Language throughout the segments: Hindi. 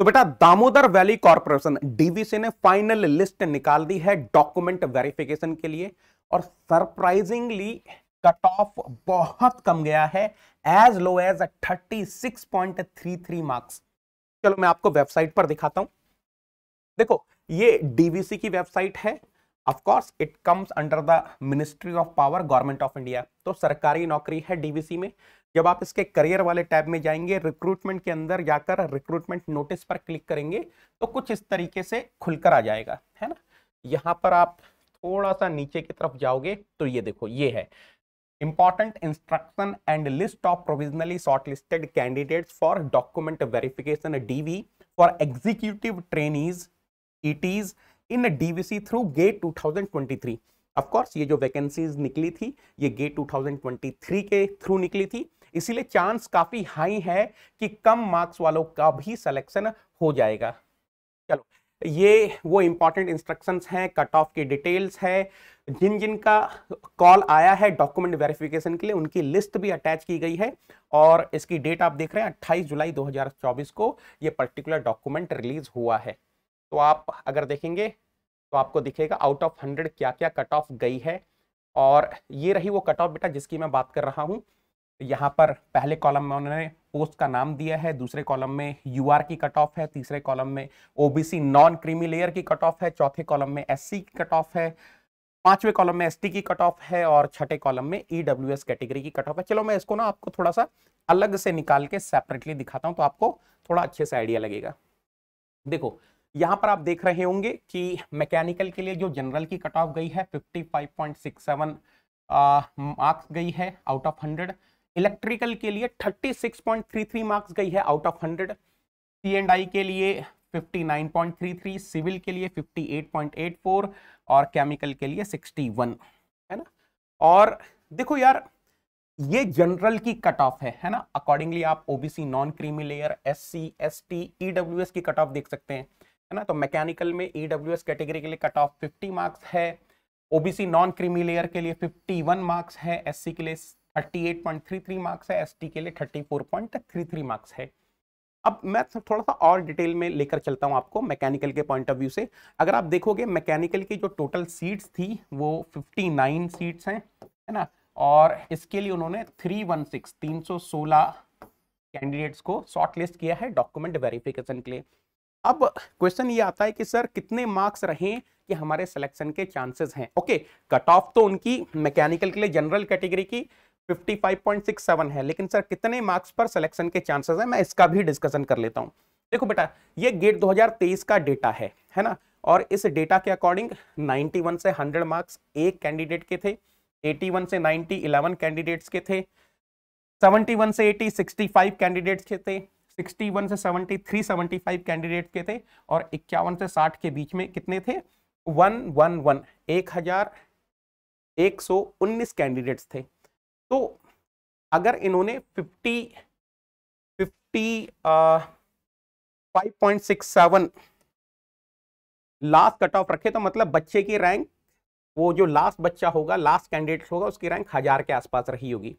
तो बेटा दामोदर वैली कॉरपोरेशन डीवीसी ने फाइनल लिस्ट निकाल दी है डॉक्यूमेंट वेरिफिकेशन के लिए और सरप्राइजिंगली कट ऑफ बहुत कम गया है एज लो एज 36.33 मार्क्स चलो मैं आपको वेबसाइट पर दिखाता हूं देखो ये डीवीसी की वेबसाइट है of course it comes under the ministry of power government of India तो सरकारी नौकरी है डीवीसी में जब आप इसके करियर वाले टैब में जाएंगे रिक्रूटमेंट के अंदर जाकर रिक्रूटमेंट नोटिस पर क्लिक करेंगे तो कुछ इस तरीके से खुलकर आ जाएगा है ना यहाँ पर आप थोड़ा सा नीचे की तरफ जाओगे तो ये देखो ये है important instruction and list of provisionally short listed candidate for document verification DV for executive trainees it is in DVC through GATE two thousand of course ये जो वैकेंसीज निकली थी ये गेट 2023 के थ्रू निकली थी इसीलिए चांस काफ़ी हाई है कि कम मार्क्स वालों का भी सिलेक्शन हो जाएगा चलो ये वो इंपॉर्टेंट इंस्ट्रक्शंस हैं कट ऑफ की डिटेल्स है जिन जिन का कॉल आया है डॉक्यूमेंट वेरिफिकेशन के लिए उनकी लिस्ट भी अटैच की गई है और इसकी डेट आप देख रहे हैं 28 जुलाई 2024 को ये पर्टिकुलर डॉक्यूमेंट रिलीज हुआ है तो आप अगर देखेंगे तो आपको दिखेगा आउट ऑफ हंड्रेड क्या क्या कट ऑफ गई है और ये रही वो कट ऑफ बेटा जिसकी मैं बात कर रहा हूँ यहाँ पर पहले कॉलम में उन्होंने पोस्ट का नाम दिया है दूसरे कॉलम में यू की कट ऑफ है तीसरे कॉलम में ओबीसी नॉन क्रीमी लेयर की कट ऑफ है चौथे कॉलम में एस की कट ऑफ है पांचवें कॉलम में एस की कट ऑफ है और छठे कॉलम में ई e कैटेगरी की कट ऑफ है चलो मैं इसको ना आपको थोड़ा सा अलग से निकाल के सेपरेटली दिखाता हूँ तो आपको थोड़ा अच्छे से आइडिया लगेगा देखो यहाँ पर आप देख रहे होंगे कि मैकेनिकल के लिए जो जनरल की कट ऑफ गई है 55.67 मार्क्स गई है आउट ऑफ हंड्रेड इलेक्ट्रिकल के लिए 36.33 मार्क्स गई है out of 100 C and I के लिए 59.33 सिविल के लिए 58.84 और केमिकल के लिए 61 है ना और देखो यार ये जनरल की कट ऑफ है है ना अकॉर्डिंगली आप OBC non creamy layer S C S T E W S की कट ऑफ देख सकते हैं है ना तो मैकेनिकल में ई डब्ल्यू एस कैटेगरी के लिए कट ऑफ 50 मार्क्स है ओबीसी नॉन क्रीमी लेयर के लिए 51 मार्क्स है एससी के लिए 38.33 मार्क्स है एसटी के लिए 34.33 मार्क्स है अब मैं थोड़ा सा और डिटेल में लेकर चलता हूं आपको मैकेनिकल के पॉइंट ऑफ व्यू से अगर आप देखोगे मैकेनिकल की जो टोटल सीट्स थी वो 59 सीट्स हैं है ना और इसके लिए उन्होंने 316 316 कैंडिडेट्स को शॉर्टलिस्ट किया है डॉक्यूमेंट वेरिफिकेशन के लिए अब क्वेश्चन ये आता है कि सर कितने मार्क्स रहें कि हमारे सिलेक्शन के चांसेस हैं ओके कट ऑफ तो उनकी मैकेनिकल के लिए जनरल कैटेगरी की 55.67 है लेकिन सर कितने मार्क्स पर सिलेक्शन के चांसेस है मैं इसका भी डिस्कशन कर लेता हूँ देखो बेटा ये गेट 2023 का डेटा है है ना और इस डेटा के अकॉर्डिंग 91 से 100 मार्क्स एक कैंडिडेट के थे 81 से 90 इलेवन कैंडिडेट्स के थे 71 से 80 65 कैंडिडेट्स के थे 61 से 73 75 कैंडिडेट्स के थे और इक्यावन से 60 के बीच में कितने थे वन वन वन एक कैंडिडेट्स थे तो अगर इन्होंने 50 50 5.67 लास्ट कट ऑफ रखे तो मतलब बच्चे की रैंक वो जो लास्ट बच्चा होगा लास्ट कैंडिडेट होगा उसकी रैंक हजार के आसपास रही होगी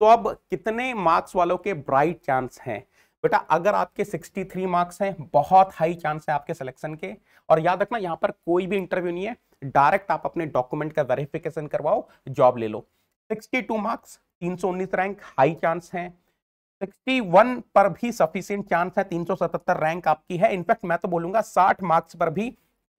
तो अब कितने मार्क्स वालों के ब्राइट चांस हैं बेटा अगर आपके 63 मार्क्स हैं बहुत हाई चांस है आपके सिलेक्शन के और याद रखना यहाँ पर कोई भी इंटरव्यू नहीं है डायरेक्ट आप अपने डॉक्यूमेंट का वेरिफिकेशन करवाओ जॉब ले लो 62 मार्क्स 319 रैंक हाई चांस है 61 पर भी सफिशियंट चांस है 377 रैंक आपकी है इनफैक्ट मैं तो बोलूंगा 60 मार्क्स पर भी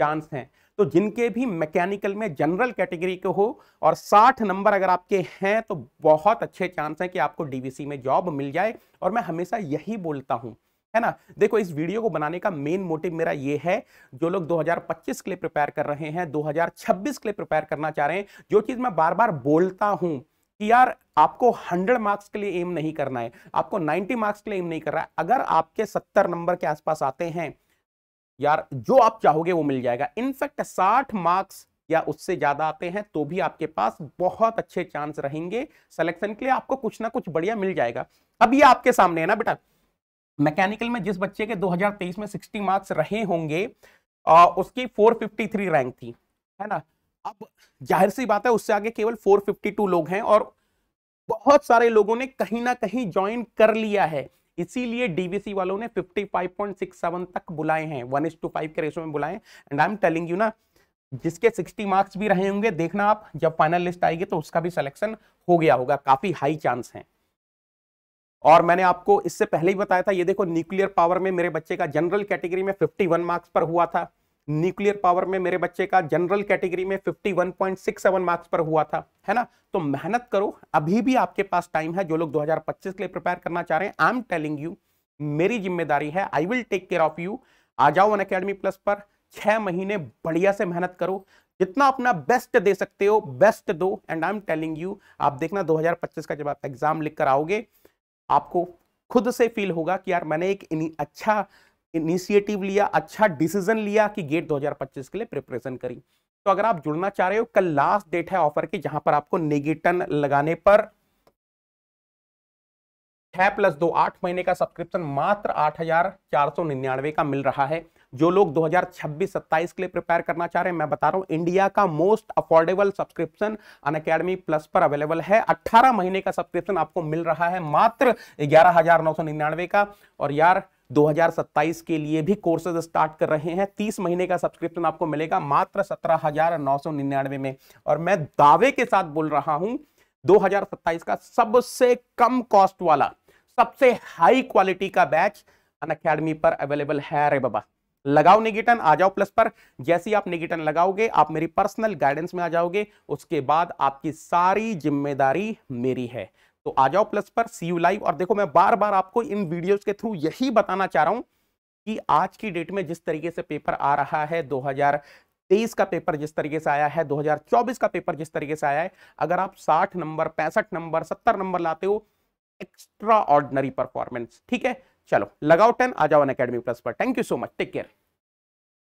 चांस है तो जिनके भी मैकेनिकल में जनरल कैटेगरी के हो और 60 नंबर अगर आपके हैं तो बहुत अच्छे चांस हैं कि आपको डीवीसी में जॉब मिल जाए और मैं हमेशा यही बोलता हूँ है ना देखो इस वीडियो को बनाने का मेन मोटिव मेरा ये है जो लोग 2025 के लिए प्रिपेयर कर रहे हैं 2026 के लिए प्रिपेयर करना चाह रहे हैं जो चीज़ मैं बार बार बोलता हूं कि यार आपको 100 मार्क्स के लिए एम नहीं करना है आपको 90 मार्क्स के लिए एम नहीं करना है अगर आपके 70 नंबर के आसपास आते हैं यार जो आप चाहोगे वो मिल जाएगा इनफैक्ट साठ मार्क्स या उससे ज़्यादा आते हैं तो भी आपके पास बहुत अच्छे चांस रहेंगे सिलेक्शन के लिए आपको कुछ ना कुछ बढ़िया मिल जाएगा अब ये आपके सामने है ना बेटा मैकेनिकल में जिस बच्चे के 2023 में 60 मार्क्स रहे होंगे आ, उसकी 453 रैंक थी है ना अब जाहिर सी बात है उससे आगे केवल 452 लोग हैं और बहुत सारे लोगों ने कहीं ना कहीं ज्वाइन कर लिया है इसीलिए डीबीसी वालों ने 55.67 तक बुलाए हैं वन इज टू फाइव के रेशो में बुलाए and I am telling you ना जिसके 60 मार्क्स भी रहे होंगे देखना आप जब फाइनल लिस्ट आएगी तो उसका भी सिलेक्शन हो गया होगा काफी हाई चांस है और मैंने आपको इससे पहले ही बताया था ये देखो न्यूक्लियर पावर में मेरे बच्चे का जनरल कैटेगरी में 51 मार्क्स पर हुआ था न्यूक्लियर पावर में मेरे बच्चे का जनरल कैटेगरी में 51.67 मार्क्स पर हुआ था है ना तो मेहनत करो अभी भी आपके पास टाइम है जो लोग 2025 के लिए प्रिपेयर करना चाह रहे हैं आई एम टेलिंग यू मेरी जिम्मेदारी है I will take care of you आ जाओ अन अकेडमी प्लस पर छह महीने बढ़िया से मेहनत करो जितना अपना बेस्ट दे सकते हो बेस्ट दो and I am telling you आप देखना पच्चीस का जब आप एग्जाम लिख आओगे आपको खुद से फील होगा कि यार मैंने एक इनि, अच्छा इनिशिएटिव लिया अच्छा डिसीजन लिया कि गेट 2025 के लिए प्रिपरेशन करी तो अगर आप जुड़ना चाह रहे हो कल लास्ट डेट है ऑफर की जहां पर आपको निगेटन लगाने पर छः प्लस दो आठ महीने का सब्सक्रिप्शन मात्र आठ हजार चार सौ निन्यानवे का मिल रहा है जो लोग 2026-27 के लिए प्रिपेयर करना चाह रहे हैं मैं बता रहा हूँ इंडिया का most affordable subscription Unacademy plus पर अवेलेबल है 18 महीने का सब्सक्रिप्शन आपको मिल रहा है मात्र ग्यारह का और यार 2027 के लिए भी कोर्सेज स्टार्ट कर रहे हैं 30 महीने का सब्सक्रिप्शन आपको मिलेगा मात्र निन्यानवे में और मैं दावे के साथ बोल रहा हूं 2027 का सबसे कम कॉस्ट वाला सबसे हाई क्वालिटी का बैच अन अकेडमी पर अवेलेबल है अरे बाबा लगाओ निगेटन आ जाओ प्लस पर जैसे ही आप निगेटन लगाओगे आप मेरी पर्सनल गाइडेंस में आ जाओगे उसके बाद आपकी सारी जिम्मेदारी मेरी है तो आ जाओ प्लस पर सी यू लाइव और देखो मैं बार बार आपको इन वीडियोस के थ्रू यही बताना चाह रहा हूं कि आज की डेट में जिस तरीके से पेपर आ रहा है 2023 का पेपर जिस तरीके से आया है 2024 का पेपर जिस तरीके से आया है अगर आप 60 नंबर 65 नंबर 70 नंबर लाते हो एक्स्ट्रा ऑर्डनरी परफॉर्मेंस ठीक है चलो लगाओ टेन आ जाओ अन अकेडमी प्लस पर thank you so much take care